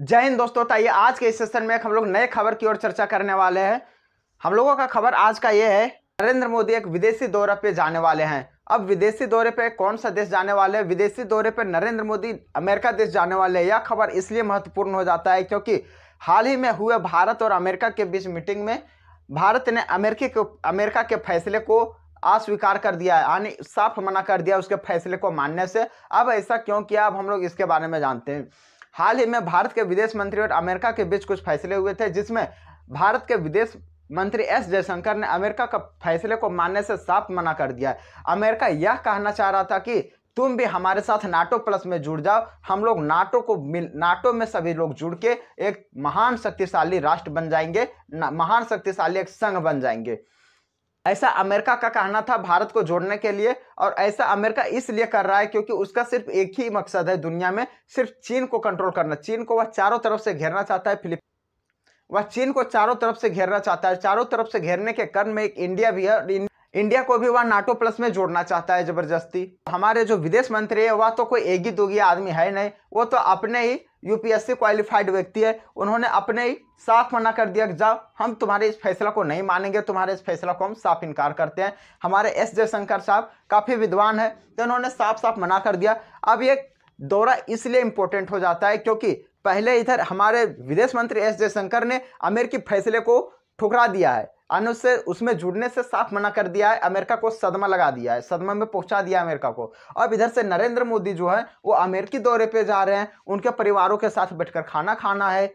जय हिंद दोस्तों ताइए तो आज के इस सेशन में हम लोग नए खबर की ओर चर्चा करने वाले हैं हम लोगों का खबर आज का ये है नरेंद्र मोदी एक विदेशी दौरे पे जाने वाले हैं अब विदेशी दौरे पे कौन सा देश जाने वाले हैं विदेशी दौरे पे नरेंद्र मोदी अमेरिका देश जाने वाले हैं यह खबर इसलिए महत्वपूर्ण हो जाता है क्योंकि हाल ही में हुए भारत और अमेरिका के बीच मीटिंग में भारत ने अमेरिकी के अमेरिका के फैसले को अस्वीकार कर दिया यानी साफ मना कर दिया उसके फैसले को मानने से अब ऐसा क्यों किया अब हम लोग इसके बारे में जानते हैं हाल ही में भारत के विदेश मंत्री और अमेरिका के बीच कुछ फैसले हुए थे जिसमें भारत के विदेश मंत्री एस जयशंकर ने अमेरिका का फैसले को मानने से साफ मना कर दिया है अमेरिका यह कहना चाह रहा था कि तुम भी हमारे साथ नाटो प्लस में जुड़ जाओ हम लोग नाटो को मिल नाटो में सभी लोग जुड़ के एक महान शक्तिशाली राष्ट्र बन जाएंगे महान शक्तिशाली एक संघ बन जाएंगे ऐसा अमेरिका का कहना था भारत को जोड़ने के लिए और ऐसा अमेरिका इसलिए कर रहा है क्योंकि उसका सिर्फ एक ही मकसद है दुनिया में सिर्फ चीन को कंट्रोल करना चीन को वह चारों तरफ से घेरना चाहता है फिलिप वह चीन को चारों तरफ से घेरना चाहता है चारों तरफ से घेरने के क्रम में एक इंडिया भी है इंडिया को भी वह नाटो प्लस में जोड़ना चाहता है जबरदस्ती हमारे जो विदेश मंत्री है वह तो कोई एगी दोगी आदमी है नहीं वो तो अपने ही यूपीएससी क्वालिफाइड व्यक्ति है उन्होंने अपने ही साफ मना कर दिया कि जाओ हम तुम्हारे इस फैसला को नहीं मानेंगे तुम्हारे इस फैसला को हम साफ इनकार करते हैं हमारे एस जयशंकर साहब काफ़ी विद्वान है तो उन्होंने साफ साफ मना कर दिया अब ये दौरा इसलिए इम्पोर्टेंट हो जाता है क्योंकि पहले इधर हमारे विदेश मंत्री एस जयशंकर ने अमेरिकी फैसले को ठुकरा दिया है अन्य उससे उसमें जुड़ने से साफ मना कर दिया है अमेरिका को सदमा लगा दिया है सदमा में पहुंचा दिया अमेरिका को अब इधर से नरेंद्र मोदी जो है वो अमेरिकी दौरे पे जा रहे हैं उनके परिवारों के साथ बैठकर खाना खाना है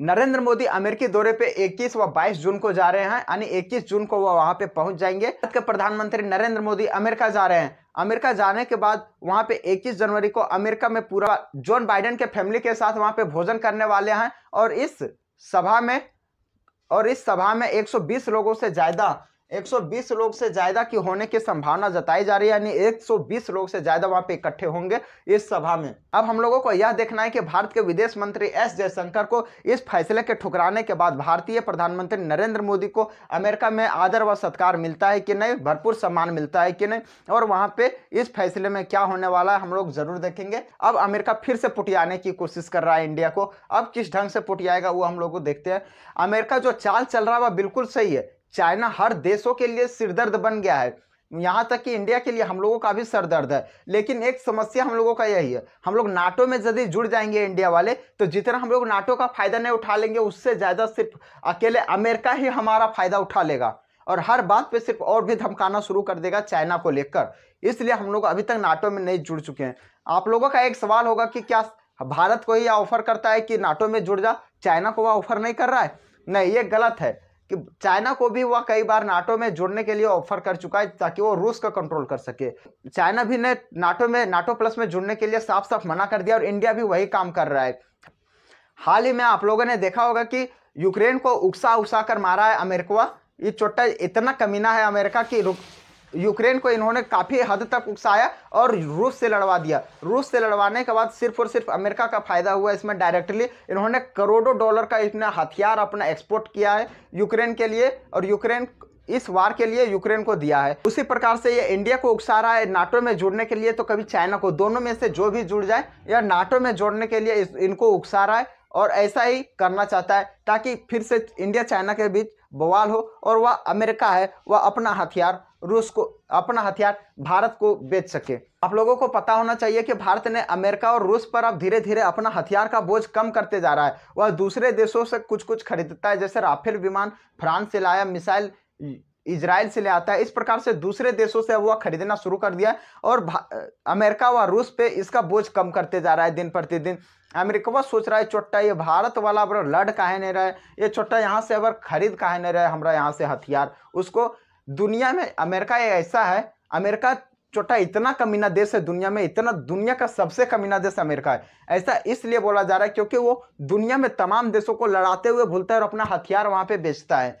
नरेंद्र मोदी अमेरिकी दौरे पे 21 व 22 जून को जा रहे हैं यानी 21 जून को वह वहां पे पहुंच जाएंगे भारत के प्रधानमंत्री नरेंद्र मोदी अमेरिका जा रहे हैं अमेरिका जाने के बाद वहां पे 21 जनवरी को अमेरिका में पूरा जॉन बाइडेन के फैमिली के साथ वहां पे भोजन करने वाले हैं और इस सभा में और इस सभा में 120 लोगों से ज़्यादा 120 लोग से ज़्यादा की होने की संभावना जताई जा रही है यानी 120 लोग से ज़्यादा वहाँ पे इकट्ठे होंगे इस सभा में अब हम लोगों को यह देखना है कि भारत के विदेश मंत्री एस जयशंकर को इस फैसले के ठुकराने के बाद भारतीय प्रधानमंत्री नरेंद्र मोदी को अमेरिका में आदर व सत्कार मिलता है कि नहीं भरपूर सम्मान मिलता है कि नहीं और वहाँ पर इस फैसले में क्या होने वाला है हम लोग ज़रूर देखेंगे अब अमेरिका फिर से पुटियाने की कोशिश कर रहा है इंडिया को अब किस ढंग से पुटियाएगा वो हम लोग को देखते हैं अमेरिका जो चाल चल रहा है वह बिल्कुल सही है चाइना हर देशों के लिए सिरदर्द बन गया है यहाँ तक कि इंडिया के लिए हम लोगों का भी सर दर्द है लेकिन एक समस्या हम लोगों का यही है हम लोग नाटो में यदि जुड़ जाएंगे इंडिया वाले तो जितना हम लोग नाटो का फायदा नहीं उठा लेंगे उससे ज़्यादा सिर्फ अकेले अमेरिका ही हमारा फायदा उठा लेगा और हर बात पे सिर्फ और भी धमकाना शुरू कर देगा चाइना को लेकर इसलिए हम लोग अभी तक नाटो में नहीं जुड़ चुके हैं आप लोगों का एक सवाल होगा कि क्या भारत को ही ऑफर करता है कि नाटो में जुड़ जा चाइना को वह ऑफर नहीं कर रहा है नहीं ये गलत है कि चाइना को भी वह कई बार नाटो में जुड़ने के लिए ऑफर कर चुका है ताकि वो रूस का कंट्रोल कर सके चाइना भी ने नाटो में नाटो प्लस में जुड़ने के लिए साफ साफ मना कर दिया और इंडिया भी वही काम कर रहा है हाल ही में आप लोगों ने देखा होगा कि यूक्रेन को उकसा उकसा कर मारा है अमेरिका ये चोटा इतना कमीना है अमेरिका की यूक्रेन को इन्होंने काफ़ी हद तक उकसाया और रूस से लड़वा दिया रूस से लड़वाने के बाद सिर्फ और सिर्फ अमेरिका का फ़ायदा हुआ इसमें डायरेक्टली इन्होंने करोड़ों डॉलर का इतना हथियार अपना एक्सपोर्ट किया है यूक्रेन के लिए और यूक्रेन इस वार के लिए यूक्रेन को दिया है उसी प्रकार से ये इंडिया को उकसा रहा है नाटो में जुड़ने के लिए तो कभी चाइना को दोनों में से जो भी जुड़ जाए या नाटो में जोड़ने के लिए इनको उकसा रहा है और ऐसा ही करना चाहता है ताकि फिर से इंडिया चाइना के बीच बवाल हो और वह अमेरिका है वह अपना हथियार रूस को अपना हथियार भारत को बेच सके आप लोगों को पता होना चाहिए कि भारत ने अमेरिका और रूस पर अब धीरे धीरे अपना हथियार का बोझ कम करते जा रहा है वह दूसरे देशों से कुछ कुछ खरीदता है जैसे राफेल विमान फ्रांस से लाया मिसाइल इसराइल से ले आता है इस प्रकार से दूसरे देशों से वह खरीदना शुरू कर दिया और अमेरिका व रूस पे इसका बोझ कम करते जा रहा है दिन प्रतिदिन अमेरिका वह सोच रहा है छोटा ये भारत वाला अब लड़ का है नहीं रहा है ये छोटा यहाँ से अगर खरीद काहे नहीं रहा है हमारा यहाँ से हथियार उसको दुनिया में अमेरिका ऐसा है अमेरिका छोटा इतना कमीना देश है दुनिया में इतना दुनिया का सबसे कमीना देश अमेरिका है ऐसा इसलिए बोला जा रहा है क्योंकि वो दुनिया में तमाम देशों को लड़ाते हुए भूलता है और अपना हथियार वहाँ पे बेचता है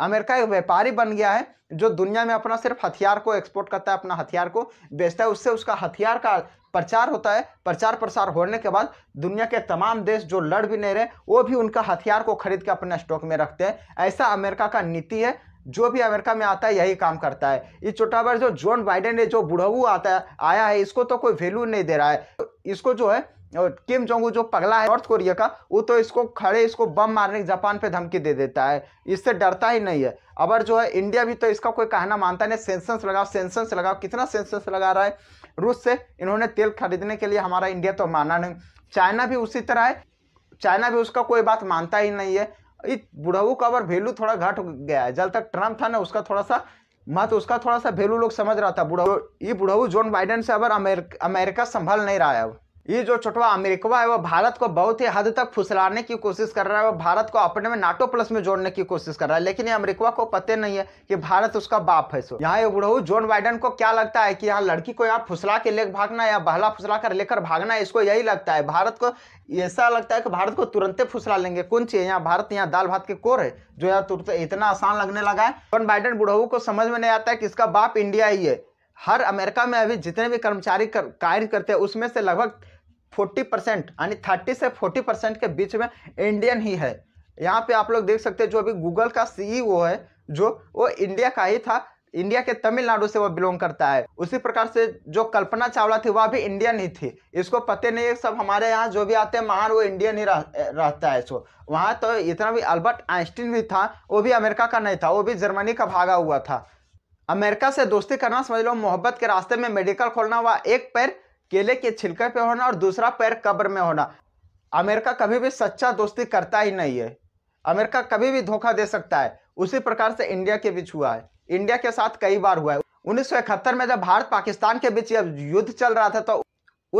अमेरिका एक व्यापारी बन गया है जो दुनिया में अपना सिर्फ हथियार को एक्सपोर्ट करता है अपना हथियार को बेचता है उससे उसका हथियार का प्रचार होता है प्रचार प्रसार होने के बाद दुनिया के तमाम देश जो लड़ भी नहीं रहे वो भी उनका हथियार को खरीद के अपने स्टॉक में रखते हैं ऐसा अमेरिका का नीति है जो भी अमेरिका में आता है यही काम करता है ये चोटाबर जो जॉन बाइडेन ने जो बुढ़ऊ आता है आया है इसको तो कोई वैल्यू नहीं दे रहा है तो इसको जो है और किम जोंगू जो पगला है नॉर्थ कोरिया का वो तो इसको खड़े इसको बम मारने जापान पे धमकी दे देता है इससे डरता ही नहीं है अबर जो है इंडिया भी तो इसका कोई कहना मानता नहीं सेंसेंस लगाओ सेंसेंस लगाओ कितना सेंसन्स लगा रहा है रूस से इन्होंने तेल खरीदने के लिए हमारा इंडिया तो माना नहीं चाइना भी उसी तरह है चाइना भी उसका कोई बात मानता ही नहीं है बुढ़ऊ का अगर वैल्यू थोड़ा घाट गया है जल तक ट्रम्प था ना उसका थोड़ा सा मत उसका थोड़ा सा वैल्यू लोग समझ रहा था बुढ़ाऊ ये बुढ़ाऊ जोन बाइडन से अगर अमेरिका अमेरिका संभाल नहीं रहा है अब ये जो छोटवा अमेरिका है वो भारत को बहुत ही हद तक फुसलाने की कोशिश कर रहा है वो भारत को अपने में नाटो प्लस में जोड़ने की कोशिश कर रहा है लेकिन ये अमेरिका को पते नहीं है कि भारत उसका बाप है सो यहाँ ये बुढ़ऊ जोन बाइडन को क्या लगता है कि यहाँ लड़की को यहाँ फुसला के लेकर भागना या बहला फुसला कर लेकर भागना इसको यही लगता है भारत को ऐसा लगता है कि भारत को तुरंत फुसला लेंगे कौन चीज यहाँ भारत यहाँ दाल भात के कोर है जो यहाँ तुरंत इतना आसान लगने लगा है जोन बाइडन बुढ़ऊ को समझ में नहीं आता है कि इसका बाप इंडिया ही है हर अमेरिका में अभी जितने भी कर्मचारी कर, कार्य करते हैं उसमें से लगभग फोर्टी परसेंट यानी थर्टी से फोर्टी परसेंट के बीच में इंडियन ही है यहाँ पे आप लोग देख सकते हैं जो अभी गूगल का सीईओ e है जो वो इंडिया का ही था इंडिया के तमिलनाडु से वो बिलोंग करता है उसी प्रकार से जो कल्पना चावला थी वह भी इंडियन ही थी इसको पते नहीं है सब हमारे यहाँ जो भी आते हैं महान वो इंडियन ही रह, रहता है इसको वहाँ तो इतना भी अल्बर्ट आइंस्टीन भी था वो भी अमेरिका का नहीं था वो भी जर्मनी का भागा हुआ था अमेरिका से दोस्ती करना समझ लो मोहब्बत के रास्ते में मेडिकल खोलना व एक पैर केले के छिलके पे होना और दूसरा पैर कब्र में होना अमेरिका कभी भी सच्चा दोस्ती करता ही नहीं है अमेरिका कभी भी धोखा दे सकता है उसी प्रकार से इंडिया के बीच हुआ है इंडिया के साथ कई बार हुआ है उन्नीस में जब भारत पाकिस्तान के बीच युद्ध चल रहा था तो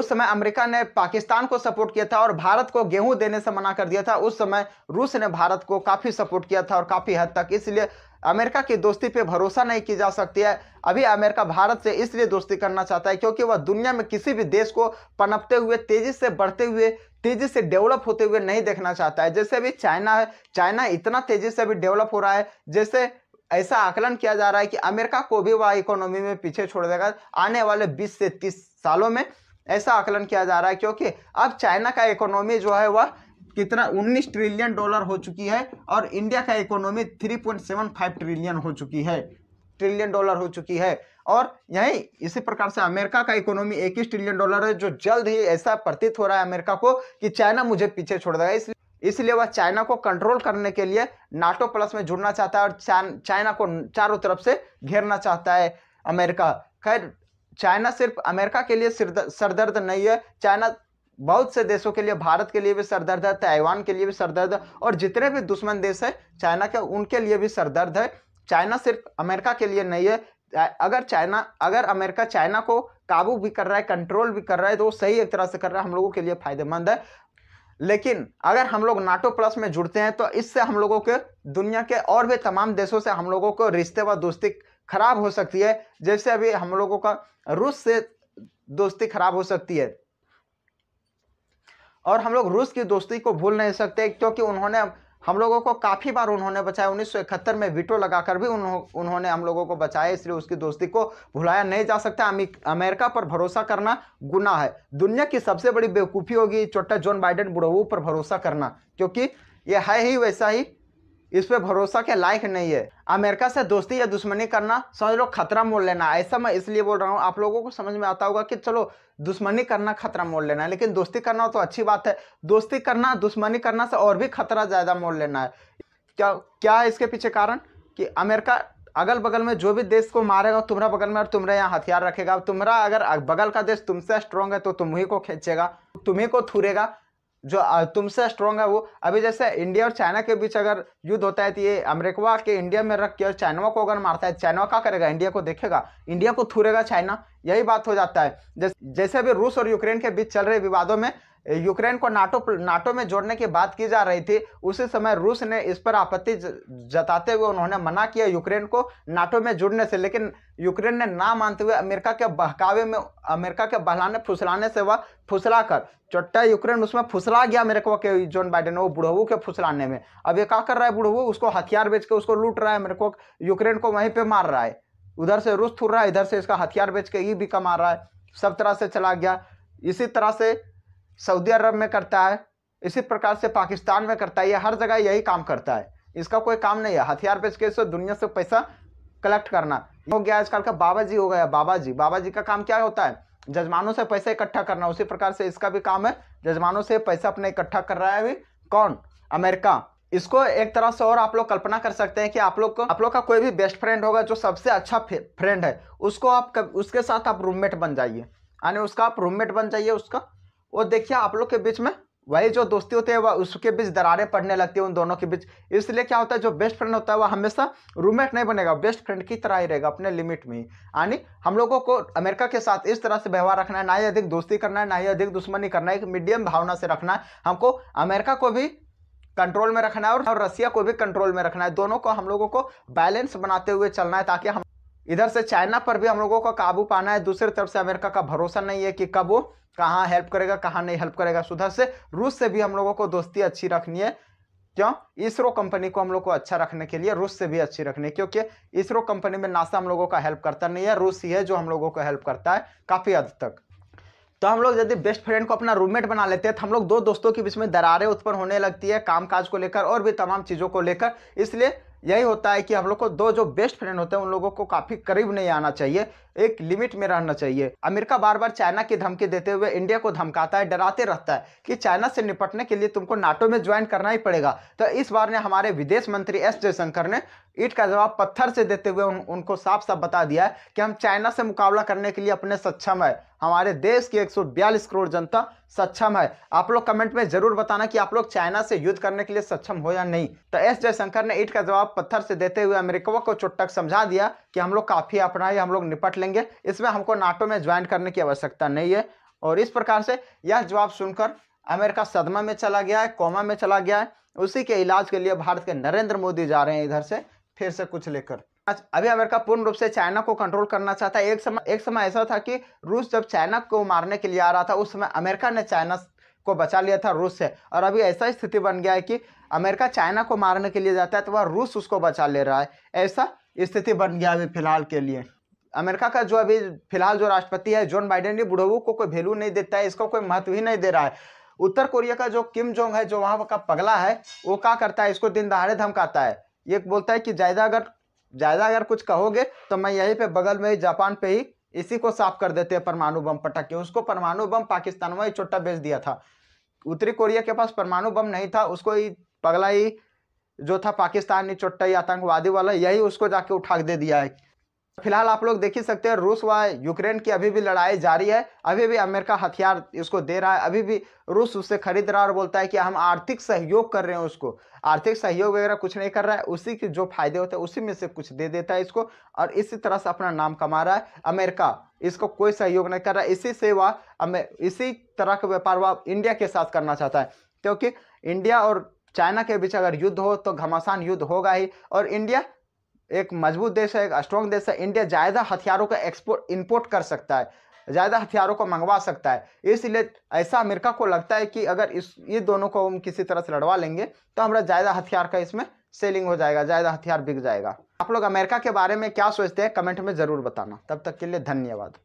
उस समय अमेरिका ने पाकिस्तान को सपोर्ट किया था और भारत को गेहूं देने से मना कर दिया था उस समय रूस ने भारत को काफ़ी सपोर्ट किया था और काफ़ी हद तक इसलिए अमेरिका की दोस्ती पे भरोसा नहीं की जा सकती है अभी अमेरिका भारत से इसलिए दोस्ती करना चाहता है क्योंकि वह दुनिया में किसी भी देश को पनपते हुए तेजी से बढ़ते हुए तेजी से डेवलप होते हुए नहीं देखना चाहता है जैसे अभी चाइना है चाइना इतना तेजी से अभी डेवलप हो रहा है जैसे ऐसा आकलन किया जा रहा है कि अमेरिका को भी वह इकोनॉमी में पीछे छोड़ देगा आने वाले बीस से तीस सालों में ऐसा आकलन किया जा रहा है क्योंकि अब चाइना का इकोनॉमी जो है वह कितना 19 ट्रिलियन डॉलर हो चुकी है और इंडिया का इकोनॉमी 3.75 ट्रिलियन हो चुकी है ट्रिलियन डॉलर हो चुकी है और यही इसी प्रकार से अमेरिका का इकोनॉमी इक्कीस ट्रिलियन डॉलर है जो जल्द ही ऐसा प्रतीत हो रहा है अमेरिका को कि चाइना मुझे पीछे छोड़ देगा इसलिए इसलिए वह चाइना को कंट्रोल करने के लिए नाटो प्लस में जुड़ना चाहता है और चाइना को चारों तरफ से घेरना चाहता है अमेरिका खैर चाइना सिर्फ अमेरिका के लिए सरदर्द नहीं है चाइना बहुत से देशों के लिए भारत के लिए भी सरदर्द है ताइवान के लिए भी सरदर्द है और जितने भी दुश्मन देश है चाइना के उनके लिए भी सरदर्द है चाइना सिर्फ अमेरिका के लिए नहीं है अगर चाइना अगर अमेरिका चाइना को काबू भी कर रहा है कंट्रोल भी कर रहा है तो वो सही एक तरह से कर रहा है हम लोगों के लिए फायदेमंद है लेकिन अगर हम लोग नाटो प्लस में जुड़ते हैं तो इससे हम लोगों के दुनिया के और भी तमाम देशों से हम लोगों को रिश्ते व दोस्ती खराब हो सकती है जैसे अभी हम लोगों का रूस से दोस्ती खराब हो सकती है और हम लोग रूस की दोस्ती को भूल नहीं सकते क्योंकि उन्होंने हम लोगों को काफ़ी बार उन्होंने बचाया उन्नीस में वीटो लगाकर भी उन्हों, उन्होंने हम लोगों को बचाया इसलिए उसकी दोस्ती को भुलाया नहीं जा सकता अमेरिका पर भरोसा करना गुना है दुनिया की सबसे बड़ी बेवकूफ़ी होगी छोटा जॉन बाइडेन बुढ़ऊ पर भरोसा करना क्योंकि यह है ही वैसा ही इस पे भरोसा के लायक नहीं है अमेरिका से दोस्ती या दुश्मनी करना समझ लो खतरा मोल लेना ऐसा मैं इसलिए बोल रहा हूँ आप लोगों को समझ में आता होगा कि चलो दुश्मनी करना खतरा मोल लेना है लेकिन दोस्ती करना तो अच्छी बात है दोस्ती करना दुश्मनी करना से और भी खतरा ज़्यादा मोल लेना है क्या क्या है इसके पीछे कारण कि अमेरिका अगल बगल में जो भी देश को मारेगा तुम्हारा बगल में और तुम्हारे यहाँ हथियार रखेगा तुम्हारा अगर बगल का देश तुमसे स्ट्रांग है तो तुम्ही को खींचेगा तुम्ही को थूरेगा जो तुमसे स्ट्रांग है वो अभी जैसे इंडिया और चाइना के बीच अगर युद्ध होता है तो ये अमेरिका के इंडिया में रख के और चाइना को अगर मारता है चाइना तो क्या करेगा इंडिया को देखेगा इंडिया को थूरेगा चाइना यही बात हो जाता है जैसे अभी रूस और यूक्रेन के बीच चल रहे विवादों में यूक्रेन को नाटो नाटो में जोड़ने की बात की जा रही थी उसी समय रूस ने इस पर आपत्ति जताते हुए उन्होंने मना किया यूक्रेन को नाटो में जुड़ने से लेकिन यूक्रेन ने ना मानते हुए अमेरिका के बहकावे में अमेरिका के बहलाने फुसलाने से वह फुसला कर चट्टा यूक्रेन उसमें फुसला गया अमेरिका के जॉन बाइडेन वो बुढ़वू के फुसलाने में अब ये क्या कर रहा है बुढ़वू उसको हथियार बेच के उसको लूट रहा है अमेरिका यूक्रेन को वहीं पर मार रहा है उधर से रूस थुर रहा है इधर से इसका हथियार बेच के ये भी कमा रहा है सब तरह से चला गया इसी तरह से सऊदी अरब में करता है इसी प्रकार से पाकिस्तान में करता है या हर जगह यही काम करता है इसका कोई काम नहीं है हथियार बेच के दुनिया से पैसा कलेक्ट करना हो गया आजकल का बाबा जी हो गया बाबा जी बाबा जी का काम क्या होता है जजमानों से पैसा इकट्ठा करना उसी प्रकार से इसका भी काम है जजमानों से पैसा अपने इकट्ठा कर रहा है अभी कौन अमेरिका इसको एक तरह से और आप लोग कल्पना कर सकते हैं कि आप लोग को आप लोग का कोई भी बेस्ट फ्रेंड होगा जो सबसे अच्छा फ्रेंड है उसको आप उसके साथ आप रूममेट बन जाइए यानी उसका आप रूममेट बन जाइए उसका और देखिए आप लोग के बीच में वही जो दोस्ती होती है वह उसके बीच दरारें पड़ने लगती है उन दोनों के बीच इसलिए क्या होता है जो बेस्ट फ्रेंड होता है वह हमेशा रूममेट नहीं बनेगा बेस्ट फ्रेंड की तरह ही रहेगा अपने लिमिट में यानी हम लोगों को अमेरिका के साथ इस तरह से व्यवहार रखना है ना ही अधिक दोस्ती करना है ना ही अधिक दुश्मनी करना है एक मीडियम भावना से रखना है हमको अमेरिका को भी कंट्रोल में रखना है और रसिया को भी कंट्रोल में रखना है दोनों को हम लोगों को बैलेंस बनाते हुए चलना है ताकि हम इधर से चाइना पर भी हम लोगों को काबू पाना है दूसरी तरफ से अमेरिका का भरोसा नहीं है कि कब वो कहाँ हेल्प करेगा कहाँ नहीं हेल्प करेगा सुधर से रूस से भी हम लोगों को दोस्ती अच्छी रखनी है क्यों इसरो कंपनी को हम लोग को अच्छा रखने के लिए रूस से भी अच्छी रखनी है क्योंकि इसरो कंपनी में नासा हम लोगों का हेल्प करता नहीं है रूस ही है जो हम लोगों को हेल्प करता है काफ़ी हद तक तो हम लोग यदि बेस्ट फ्रेंड को अपना रूममेट बना लेते हैं तो हम लोग दो दोस्तों के बीच में दरारें उत्पन्न होने लगती है काज को लेकर और भी तमाम चीज़ों को लेकर इसलिए यही होता है कि हम लोग को दो जो बेस्ट फ्रेंड होते हैं उन लोगों को काफ़ी करीब नहीं आना चाहिए एक लिमिट में रहना चाहिए अमेरिका बार बार चाइना की धमकी देते हुए इंडिया को धमकाता है डराते रहता है कि चाइना से निपटने के लिए तुमको नाटो में ज्वाइन करना ही पड़ेगा तो इस बार ने हमारे विदेश मंत्री एस जयशंकर ने ईट का जवाब पत्थर से देते हुए उन, उनको साफ साफ बता दिया है कि हम चाइना से मुकाबला करने के लिए अपने सक्षम है हमारे देश की 142 करोड़ जनता सक्षम है आप लोग कमेंट में जरूर बताना कि आप लोग चाइना से युद्ध करने के लिए सक्षम हो या नहीं तो एस जयशंकर ने ईट का जवाब पत्थर से देते हुए अमेरिका को चुटक समझा दिया कि हम लोग काफ़ी अपनाए हम लोग निपट लेंगे इसमें हमको नाटो में ज्वाइन करने की आवश्यकता नहीं है और इस प्रकार से यह जवाब सुनकर अमेरिका सदमा में चला गया है कोमा में चला गया है उसी के इलाज के लिए भारत के नरेंद्र मोदी जा रहे हैं इधर से फिर से कुछ लेकर अभी अमेरिका पूर्ण रूप से चाइना को कंट्रोल करना चाहता है एक समय एक समय ऐसा था कि रूस जब चाइना को मारने के लिए आ रहा था उस समय अमेरिका ने चाइना को बचा लिया था रूस से और अभी ऐसा स्थिति बन गया है कि अमेरिका चाइना को मारने के लिए जाता है तो वह रूस उसको बचा ले रहा है ऐसा स्थिति बन गया अभी फिलहाल के लिए अमेरिका का जो अभी फिलहाल जो राष्ट्रपति है जॉन बाइडेन ये बुढ़ोबू को कोई वैल्यू नहीं देता है इसको कोई महत्व ही नहीं दे रहा है उत्तर कोरिया का जो किम जोंग है जो वहाँ का पगला है वो क्या करता है इसको दिन दहाड़े धमकाता है ये बोलता है कि ज़्यादा अगर ज़्यादा अगर कुछ कहोगे तो मैं यहीं पे बगल में ही जापान पे ही इसी को साफ कर देते हैं परमाणु बम पटक के उसको परमाणु बम पाकिस्तान में छोटा बेच दिया था उत्तरी कोरिया के पास परमाणु बम नहीं था उसको ही पगला ही जो था पाकिस्तानी चोट्टा आतंकवादी वाला यही उसको जाके उठा दे दिया है फिलहाल आप लोग देख ही सकते हैं रूस व यूक्रेन की अभी भी लड़ाई जारी है अभी भी अमेरिका हथियार इसको दे रहा है अभी भी रूस उससे खरीद रहा है और बोलता है कि हम आर्थिक सहयोग कर रहे हैं उसको आर्थिक सहयोग वगैरह कुछ नहीं कर रहा है उसी के जो फायदे होते हैं उसी में से कुछ दे देता है इसको और इसी तरह से अपना नाम कमा रहा है अमेरिका इसको कोई सहयोग नहीं कर रहा है इसी से वह इसी तरह का व्यापार वह इंडिया के साथ करना चाहता है क्योंकि इंडिया और चाइना के बीच अगर युद्ध हो तो घमासान युद्ध होगा ही और इंडिया एक मजबूत देश है एक स्ट्रॉन्ग देश है इंडिया ज़्यादा हथियारों का एक्सपोर्ट इंपोर्ट कर सकता है ज़्यादा हथियारों को मंगवा सकता है इसलिए ऐसा अमेरिका को लगता है कि अगर इस ये दोनों को हम किसी तरह से लड़वा लेंगे तो हमारा ज़्यादा हथियार का इसमें सेलिंग हो जाएगा ज़्यादा हथियार बिक जाएगा आप लोग अमेरिका के बारे में क्या सोचते हैं कमेंट में ज़रूर बताना तब तक के लिए धन्यवाद